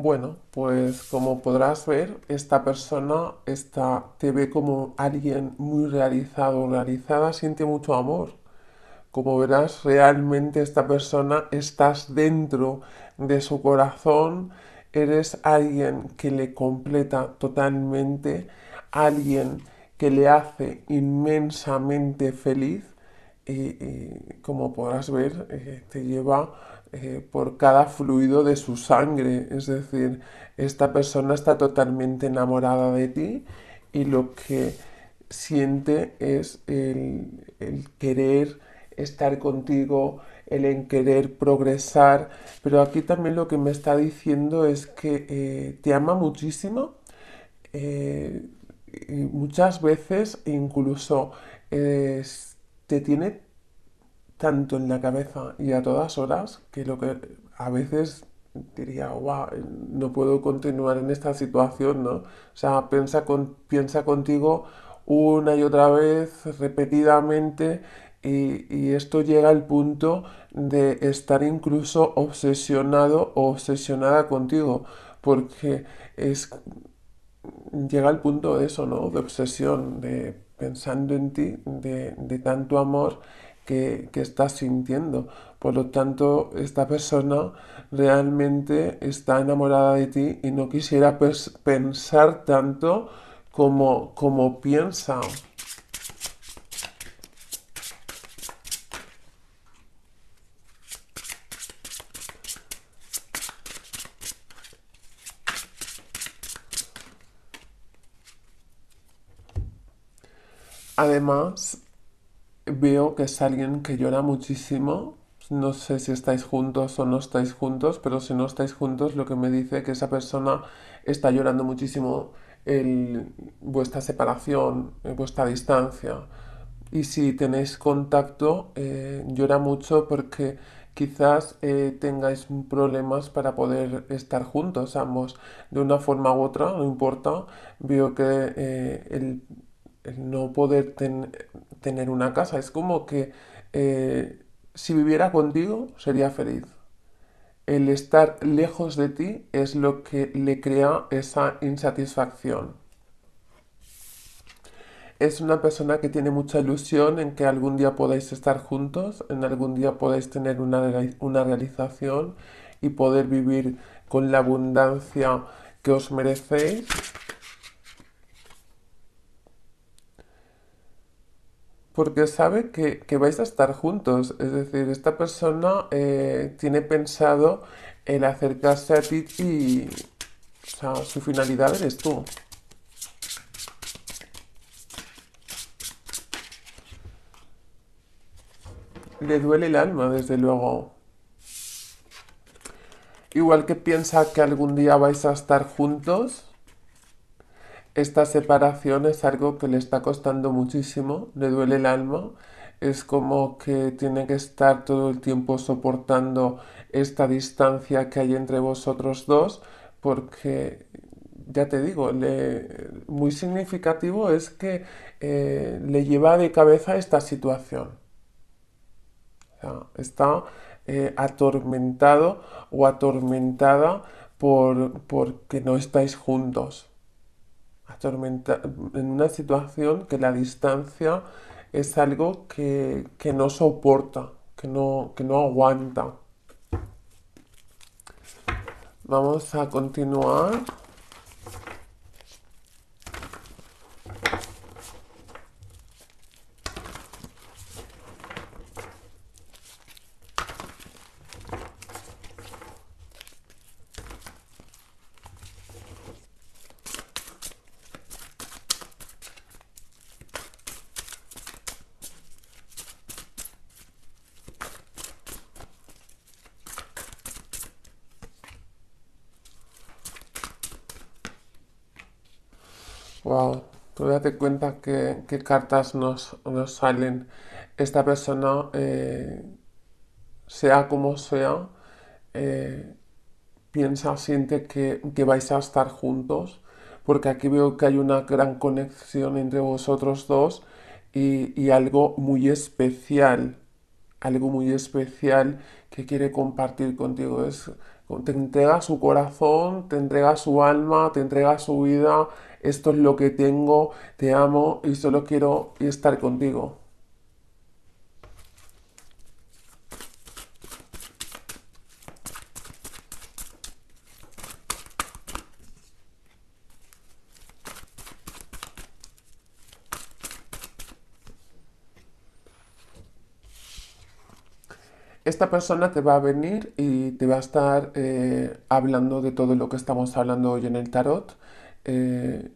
Bueno, pues como podrás ver, esta persona te ve como alguien muy realizado, realizada, siente mucho amor. Como verás, realmente esta persona estás dentro de su corazón, eres alguien que le completa totalmente, alguien que le hace inmensamente feliz y, como podrás ver, eh, te lleva eh, por cada fluido de su sangre. Es decir, esta persona está totalmente enamorada de ti y lo que siente es el, querer estar contigo, el en querer progresar. Pero aquí también lo que me está diciendo es que eh, te ama muchísimo. Eh, y muchas veces incluso te tiene tanto en la cabeza y a todas horas que lo que a veces diría, wow, no puedo continuar en esta situación, ¿no? O sea, piensa, con, piensa contigo una y otra vez, repetidamente, y, esto llega al punto de estar incluso obsesionado o obsesionada contigo, porque es, llega al punto de eso, ¿no? De obsesión, de pensando en ti, de, de tanto amor que, estás sintiendo. Por lo tanto, esta persona realmente está enamorada de ti y no quisiera pensar tanto como, como piensa. Además, veo que es alguien que llora muchísimo. No sé si estáis juntos o no estáis juntos, pero si no estáis juntos, lo que me dice que esa persona está llorando muchísimo el, vuestra separación, eh, vuestra distancia. Y si tenéis contacto, eh, llora mucho porque quizás eh, tengáis problemas para poder estar juntos ambos. De una forma u otra, no importa. Veo que el no poder tener una casa. Es como que eh, si viviera contigo sería feliz. El estar lejos de ti es lo que le crea esa insatisfacción. Es una persona que tiene mucha ilusión en que algún día podáis estar juntos, en algún día podáis tener una, una realización y poder vivir con la abundancia que os merecéis porque sabe que, vais a estar juntos. Es decir, esta persona eh, tiene pensado el acercarse a ti y o sea, su finalidad eres tú. Le duele el alma, desde luego. Igual que piensa que algún día vais a estar juntos, esta separación es algo que le está costando muchísimo, le duele el alma, es como que tiene que estar todo el tiempo soportando esta distancia que hay entre vosotros dos, porque ya te digo, muy significativo es que eh, le lleva de cabeza esta situación. está eh, atormentado o atormentada porque no estáis juntos en una situación que la distancia es algo que, no soporta, que no, que no aguanta. Vamos a continuar. Wow, tú date cuenta que, qué cartas nos, salen. Esta persona, eh, sea como sea, eh, piensa, siente que, vais a estar juntos, porque aquí veo que hay una gran conexión entre vosotros dos y, y algo muy especial, algo muy especial que quiere compartir contigo. te entrega su corazón, te entrega su alma, te entrega su vida, esto es lo que tengo, te amo y solo quiero estar contigo. esta persona te va a venir y te va a estar eh, hablando de todo lo que estamos hablando hoy en el tarot. Eh,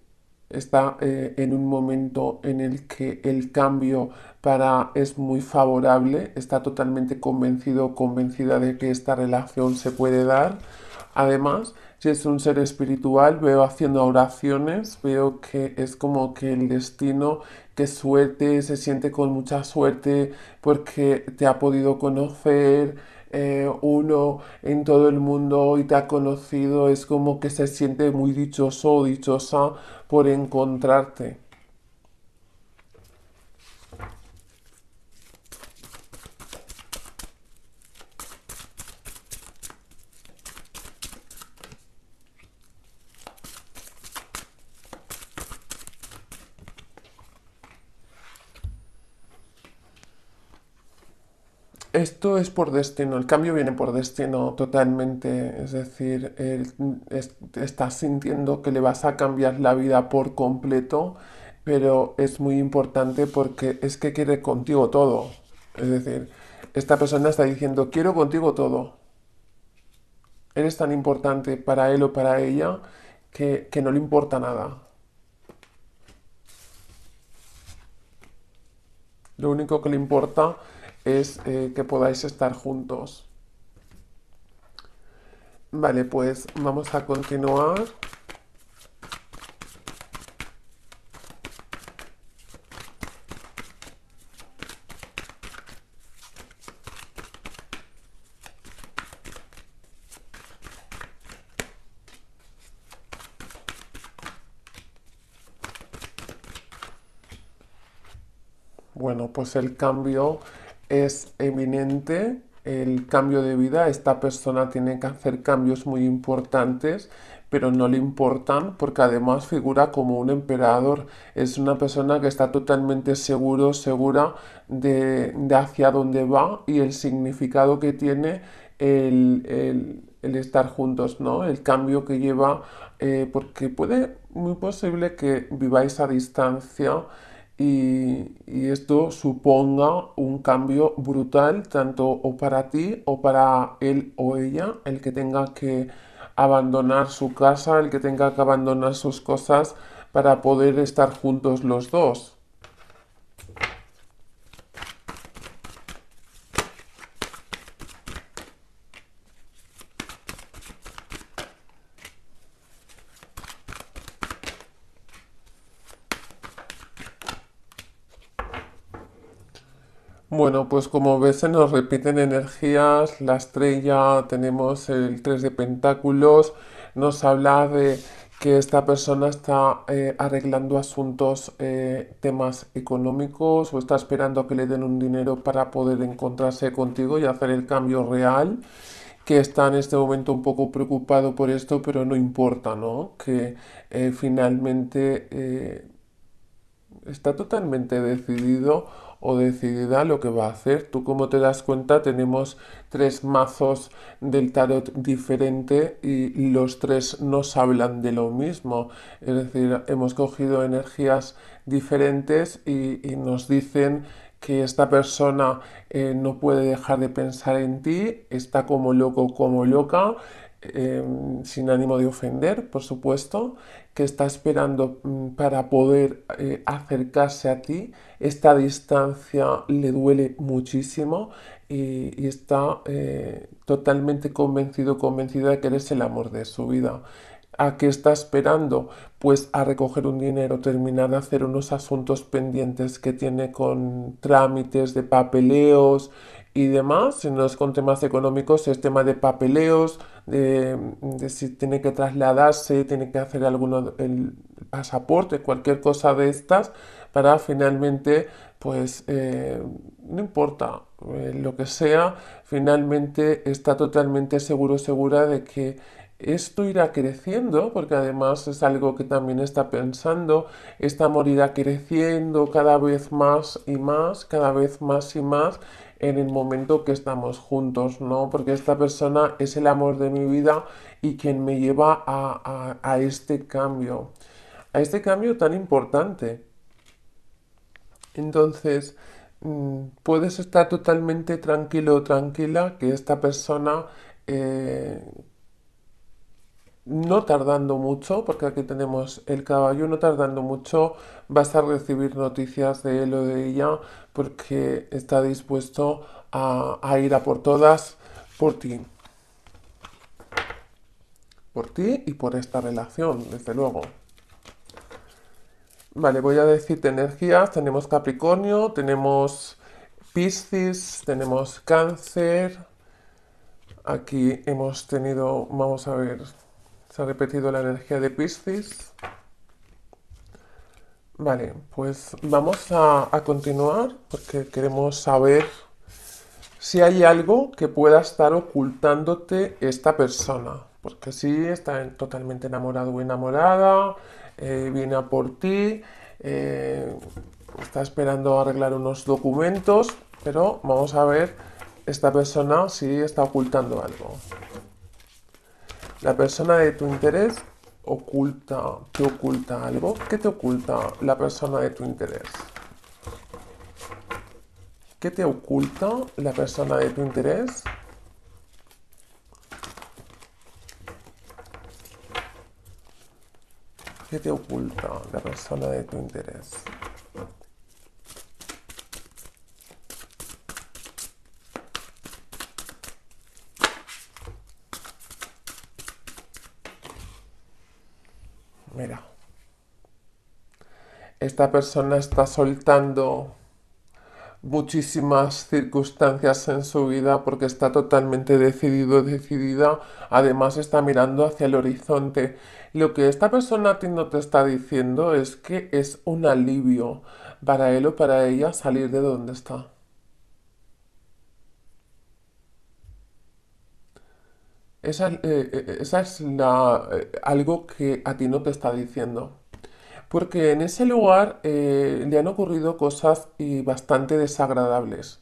está eh, en un momento en el que el cambio para es muy favorable, está totalmente convencido convencida de que esta relación se puede dar. Además, si es un ser espiritual, veo haciendo oraciones, veo que es como que el destino, que suerte, se siente con mucha suerte porque te ha podido conocer, eh, uno en todo el mundo y te ha conocido, es como que se siente muy dichoso o dichosa por encontrarte. Esto es por destino, el cambio viene por destino totalmente, es decir, él estás sintiendo que le vas a cambiar la vida por completo, pero es muy importante porque es que quiere contigo todo. Es decir, esta persona está diciendo, quiero contigo todo. Eres tan importante para él o para ella que, que no le importa nada. Lo único que le importa es eh, que podáis estar juntos. Vale, pues vamos a continuar. Bueno, pues el cambio es eminente el cambio de vida. Esta persona tiene que hacer cambios muy importantes, pero no le importan porque además figura como un emperador. Es una persona que está totalmente seguro, segura de, hacia dónde va y el significado que tiene el, estar juntos, ¿no? El cambio que lleva, eh, porque puede, muy posible que viváis a distancia y, esto suponga un cambio brutal tanto o para ti o para él o ella, el que tenga que abandonar su casa, el que tenga que abandonar sus cosas para poder estar juntos los dos. Bueno, pues como ves se nos repiten energías, la estrella, tenemos el 3 de pentáculos, nos habla de que esta persona está eh, arreglando asuntos, eh, temas económicos o está esperando a que le den un dinero para poder encontrarse contigo y hacer el cambio real, que está en este momento un poco preocupado por esto, pero no importa, ¿no? Que eh, finalmente está totalmente decidido o decidida lo que va a hacer. Tú como te das cuenta tenemos tres mazos del tarot diferente y los tres nos hablan de lo mismo. Es decir, hemos cogido energías diferentes y, nos dicen que esta persona eh, no puede dejar de pensar en ti, está como loco, como loca, eh, sin ánimo de ofender, por supuesto, que está esperando mm, para poder eh, acercarse a ti. Esta distancia le duele muchísimo y, está eh, totalmente convencido, convencida de que eres el amor de su vida. ¿A qué está esperando? Pues a recoger un dinero, terminar de hacer unos asuntos pendientes que tiene con trámites de papeleos, y demás, si no es con temas económicos, es tema de papeleos, de, si tiene que trasladarse, tiene que hacer alguno, el pasaporte, cualquier cosa de estas, para finalmente, pues eh, no importa eh, lo que sea, finalmente está totalmente seguro, segura de que esto irá creciendo, porque además es algo que también está pensando, esta morirá creciendo cada vez más y más, cada vez más y más, en el momento que estamos juntos, ¿no? Porque esta persona es el amor de mi vida y quien me lleva a, este cambio, a este cambio tan importante. Entonces, mm, puedes estar totalmente tranquilo o tranquila que esta persona eh, no tardando mucho, porque aquí tenemos el caballo, no tardando mucho vas a recibir noticias de él o de ella porque está dispuesto a, ir a por todas por ti. Por ti y por esta relación, desde luego. Vale, voy a decirte energías. Tenemos Capricornio, tenemos Piscis, tenemos Cáncer. Aquí hemos tenido, vamos a ver, se ha repetido la energía de Piscis. Vale, pues vamos a, continuar porque queremos saber si hay algo que pueda estar ocultándote esta persona. Porque si está totalmente enamorado o enamorada, eh, viene a por ti, eh, está esperando arreglar unos documentos, pero vamos a ver esta persona si está ocultando algo. La persona de tu interés oculta, te oculta algo. ¿Qué te oculta la persona de tu interés? ¿Qué te oculta la persona de tu interés? ¿Qué te oculta la persona de tu interés? mira, esta persona está soltando muchísimas circunstancias en su vida porque está totalmente decidido, decidida. Además está mirando hacia el horizonte. Lo que esta persona te está diciendo es que es un alivio para él o para ella salir de donde está. Eh, eh, eh, esa, es algo que a ti no te está diciendo. Porque en ese lugar le han ocurrido cosas bastante desagradables.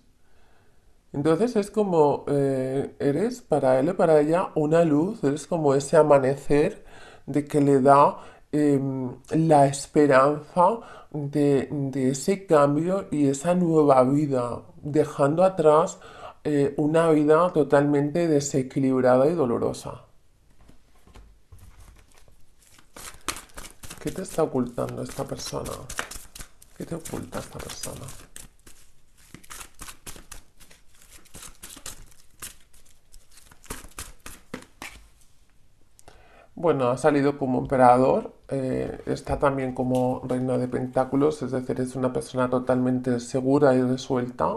Entonces es como eres para él o para ella una luz, eres como ese amanecer de que le da em, la esperanza de ese cambio y esa nueva vida, dejando atrás eh, una vida totalmente desequilibrada y dolorosa. ¿Qué te está ocultando esta persona? ¿Qué te oculta esta persona? Bueno, ha salido como emperador, eh, está también como reina de pentáculos, es decir, es una persona totalmente segura y resuelta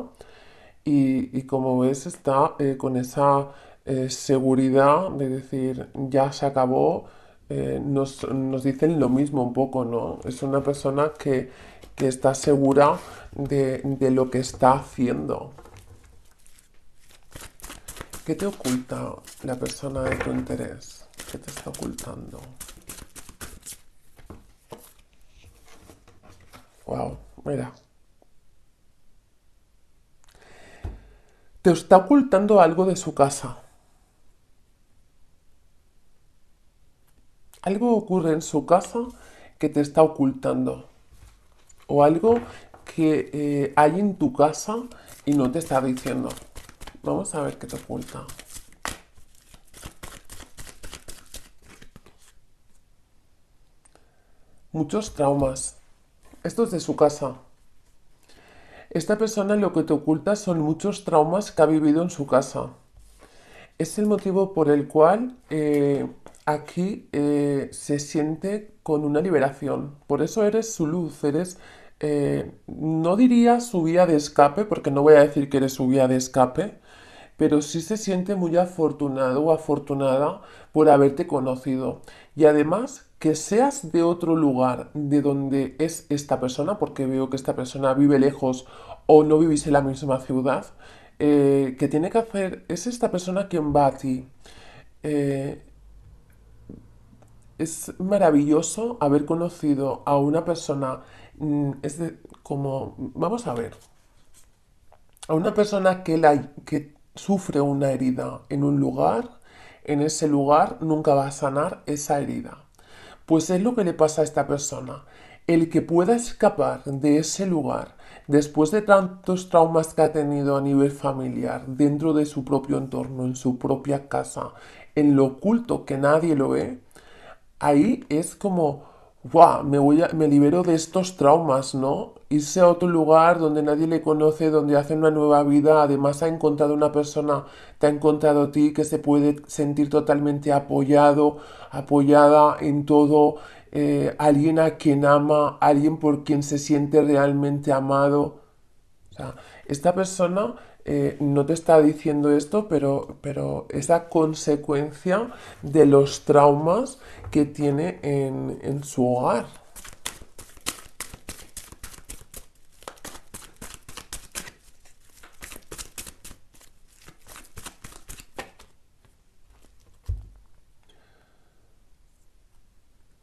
y, como ves está eh, con esa eh, seguridad de decir ya se acabó, eh, nos, dicen lo mismo un poco, ¿no? Es una persona que, está segura de, de, lo que está haciendo. ¿Qué te oculta la persona de tu interés? ¿Qué te está ocultando? Wow, mira, te está ocultando algo de su casa. Algo ocurre en su casa que te está ocultando. O algo que eh, hay en tu casa y no te está diciendo. Vamos a ver qué te oculta. Muchos traumas. Esto es de su casa. Esta persona lo que te oculta son muchos traumas que ha vivido en su casa. Es el motivo por el cual eh, aquí eh, se siente con una liberación. Por eso eres su luz, eres, eh, no diría su vía de escape, porque no voy a decir que eres su vía de escape, pero sí se siente muy afortunado o afortunada por haberte conocido. Y además que seas de otro lugar de donde es esta persona, porque veo que esta persona vive lejos o no vivís en la misma ciudad, eh, que tiene que hacer, es esta persona quien va a ti. Eh, es maravilloso haber conocido a una persona, mm, es como, vamos a ver, a una persona que, que sufre una herida en un lugar, en ese lugar nunca va a sanar esa herida. Pues es lo que le pasa a esta persona. El que pueda escapar de ese lugar después de tantos traumas que ha tenido a nivel familiar, dentro de su propio entorno, en su propia casa, en lo oculto que nadie lo ve, ahí es como, wow, me, voy me libero de estos traumas, ¿no? irse a otro lugar donde nadie le conoce, donde hace una nueva vida, además ha encontrado una persona, te ha encontrado a ti que se puede sentir totalmente apoyado, apoyada en todo, eh, alguien a quien ama, alguien por quien se siente realmente amado. esta persona eh, no te está diciendo esto, pero, pero es la consecuencia de los traumas que tiene en, en su hogar.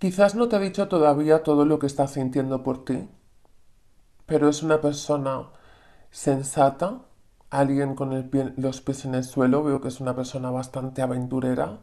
Quizás no te ha dicho todavía todo lo que está sintiendo por ti, pero es una persona sensata, alguien con los pies en el suelo, veo que es una persona bastante aventurera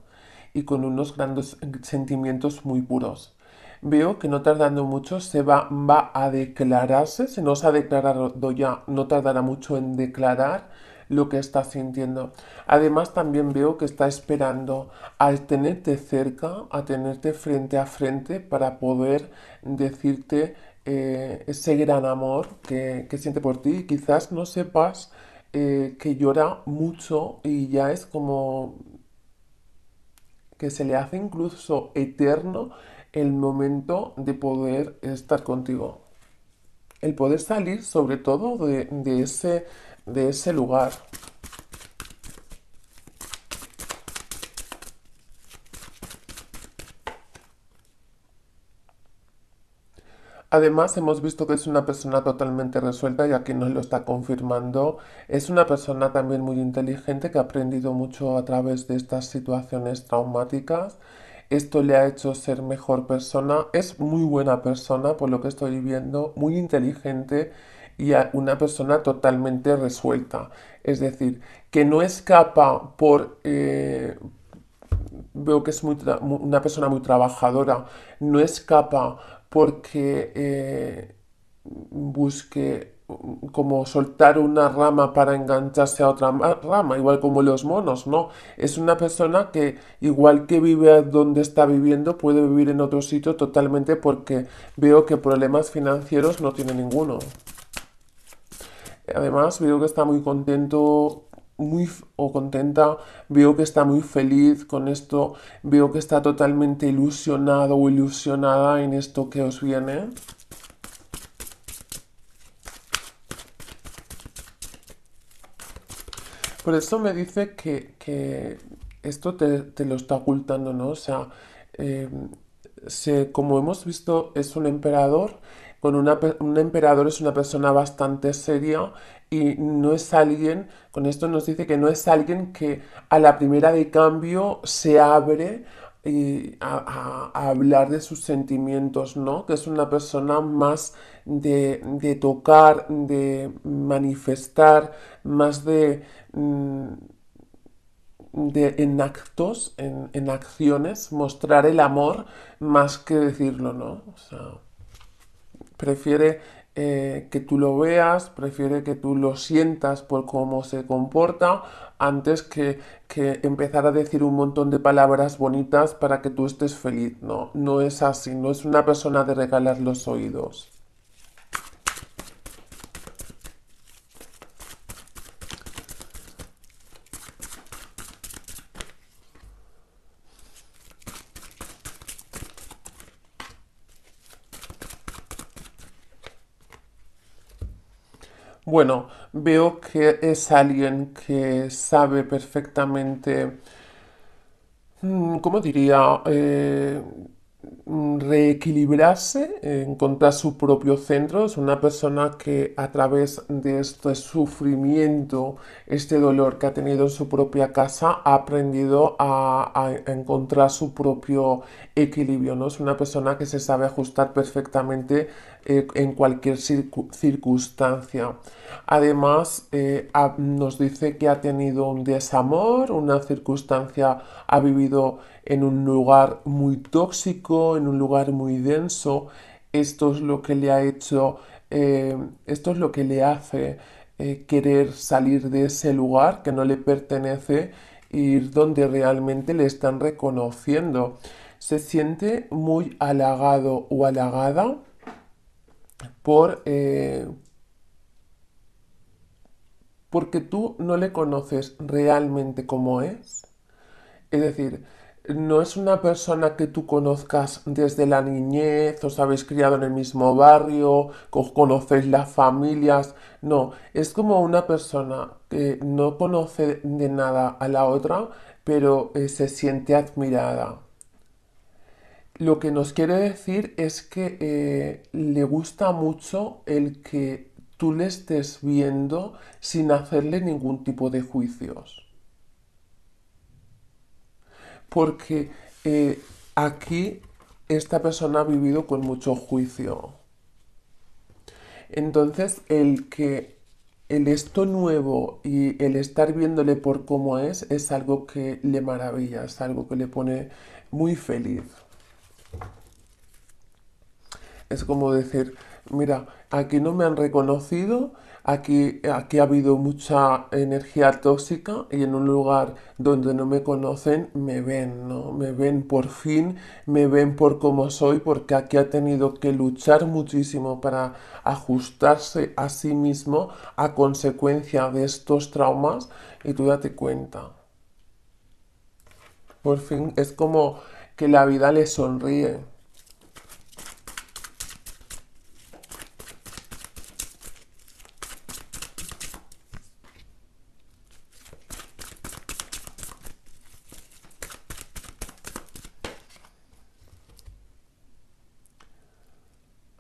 y con unos grandes sentimientos muy puros. Veo que no tardando mucho se va, va a declararse, se no se ha declarado ya, no tardará mucho en declarar lo que está sintiendo. Además también veo que está esperando a tenerte cerca, a tenerte frente a frente para poder decirte eh, ese gran amor que, siente por ti. Quizás no sepas eh, que llora mucho y ya es como que se le hace incluso eterno el momento de poder estar contigo. El poder salir sobre todo de ese de ese lugar. Además, hemos visto que es una persona totalmente resuelta y aquí nos lo está confirmando. Es una persona también muy inteligente que ha aprendido mucho a través de estas situaciones traumáticas. Esto le ha hecho ser mejor persona. Es muy buena persona, por lo que estoy viendo, muy inteligente y a una persona totalmente resuelta. Es decir, que no escapa por... Eh, veo que es una persona muy trabajadora, no escapa porque eh, busque mm, como soltar una rama para engancharse a otra rama, igual como los monos, ¿no? Es una persona que igual que vive donde está viviendo, puede vivir en otro sitio totalmente porque veo que problemas financieros no tiene ninguno. Además, veo que está muy contento muy o contenta, veo que está muy feliz con esto, veo que está totalmente ilusionado o ilusionada en esto que os viene. Por eso me dice que, esto te, lo está ocultando, ¿no? O sea, eh, como hemos visto, es un emperador con una, un emperador es una persona bastante seria y no es alguien, con esto nos dice que no es alguien que a la primera de cambio se abre y a, a, hablar de sus sentimientos, ¿no? Que es una persona más de, de tocar, de manifestar, más de, mm, de en actos, en, en acciones, mostrar el amor más que decirlo, ¿no? O sea, prefiere eh, que tú lo veas, prefiere que tú lo sientas por cómo se comporta antes que, que, empezar a decir un montón de palabras bonitas para que tú estés feliz. No, no es así, no es una persona de regalar los oídos. Bueno, veo que es alguien que sabe perfectamente, mm, ¿cómo diría? Eh, reequilibrarse, encontrar su propio centro. Es una persona que a través de este sufrimiento, este dolor que ha tenido en su propia casa, ha aprendido a, a encontrar su propio equilibrio. ¿no? Es una persona que se sabe ajustar perfectamente eh, en cualquier circunstancia. Además, eh, nos dice que ha tenido un desamor, una circunstancia, ha vivido en un lugar muy tóxico, en un lugar muy denso. Esto es lo que le ha hecho, eh, esto es lo que le hace querer salir de ese lugar que no le pertenece ir donde realmente le están reconociendo se siente muy halagado o halagada por, eh, porque tú no le conoces realmente como es. Es decir, no es una persona que tú conozcas desde la niñez, os habéis criado en el mismo barrio, os conocéis las familias. No, es como una persona que no conoce de nada a la otra, pero eh, se siente admirada lo que nos quiere decir es que eh, le gusta mucho el que tú le estés viendo sin hacerle ningún tipo de juicios. Porque eh, aquí esta persona ha vivido con mucho juicio. Entonces, el que el esto nuevo y el estar viéndole por cómo es es algo que le maravilla, es algo que le pone muy feliz. Es como decir, mira, aquí no me han reconocido, aquí, aquí ha habido mucha energía tóxica y en un lugar donde no me conocen me ven, ¿no? Me ven por fin, me ven por cómo soy, porque aquí ha tenido que luchar muchísimo para ajustarse a sí mismo a consecuencia de estos traumas y tú date cuenta. Por fin es como que la vida le sonríe.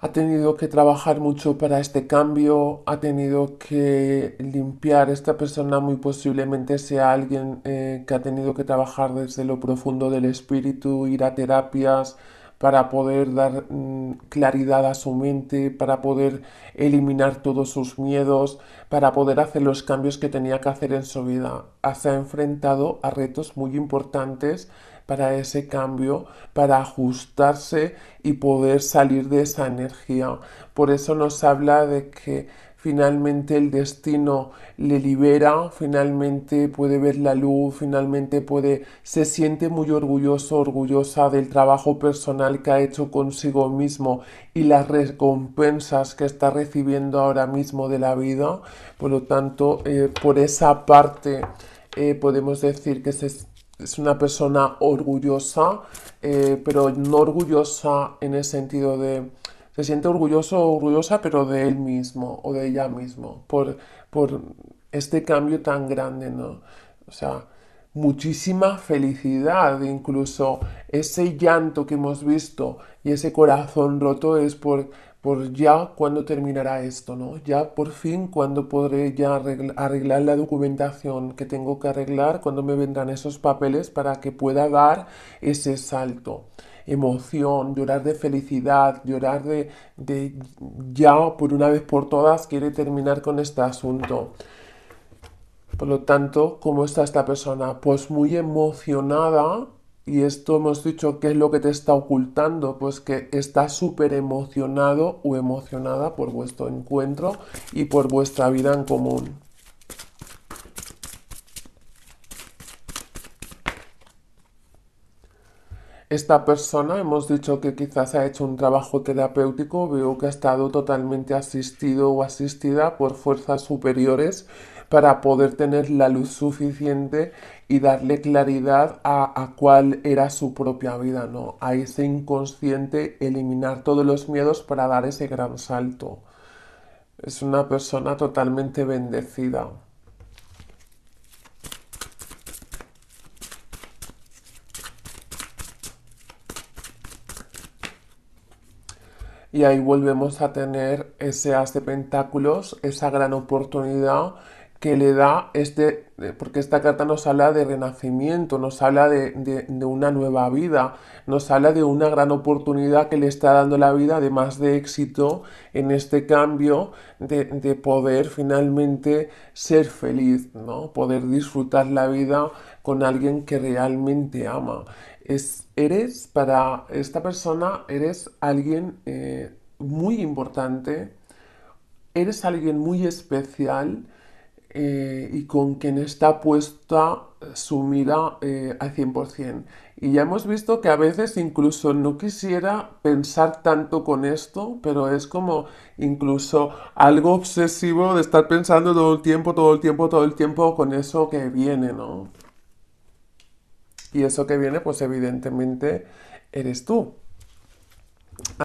ha tenido que trabajar mucho para este cambio, ha tenido que limpiar. Esta persona muy posiblemente sea alguien eh, que ha tenido que trabajar desde lo profundo del espíritu, ir a terapias, para poder dar mm, claridad a su mente, para poder eliminar todos sus miedos, para poder hacer los cambios que tenía que hacer en su vida. Se ha enfrentado a retos muy importantes para ese cambio, para ajustarse y poder salir de esa energía. Por eso nos habla de que finalmente el destino le libera, finalmente puede ver la luz, finalmente puede, se siente muy orgulloso, orgullosa del trabajo personal que ha hecho consigo mismo y las recompensas que está recibiendo ahora mismo de la vida. Por lo tanto, eh, por esa parte eh, podemos decir que es una persona orgullosa, eh, pero no orgullosa en el sentido de se siente orgulloso o orgullosa, pero de él mismo o de ella mismo, por, por este cambio tan grande, ¿no? O sea, muchísima felicidad, incluso ese llanto que hemos visto y ese corazón roto es por, por ya cuando terminará esto, ¿no? Ya por fin cuando podré ya arreglar la documentación que tengo que arreglar, cuando me vendrán esos papeles para que pueda dar ese salto emoción, llorar de felicidad, llorar de, ya por una vez por todas quiere terminar con este asunto. Por lo tanto, ¿cómo está esta persona? Pues muy emocionada. Y esto hemos dicho, que es lo que te está ocultando? Pues que está súper emocionado o emocionada por vuestro encuentro y por vuestra vida en común. Esta persona hemos dicho que quizás ha hecho un trabajo terapéutico, veo que ha estado totalmente asistido o asistida por fuerzas superiores para poder tener la luz suficiente y darle claridad a, cuál era su propia vida, ¿no? A ese inconsciente, eliminar todos los miedos para dar ese gran salto. Es una persona totalmente bendecida. y ahí volvemos a tener ese as de pentáculos, esa gran oportunidad que le da este, porque esta carta nos habla de renacimiento, nos habla de, una nueva vida, nos habla de una gran oportunidad que le está dando la vida, además de éxito en este cambio, de, de poder finalmente ser feliz, ¿no? poder disfrutar la vida con alguien que realmente ama eres para esta persona, eres alguien eh, muy importante, eres alguien muy especial eh, y con quien está puesta su mira eh, al 100%. Y ya hemos visto que a veces incluso no quisiera pensar tanto con esto, pero es como incluso algo obsesivo de estar pensando todo el tiempo, todo el tiempo, todo el tiempo con eso que viene, ¿no? Y eso que viene, pues evidentemente, eres tú.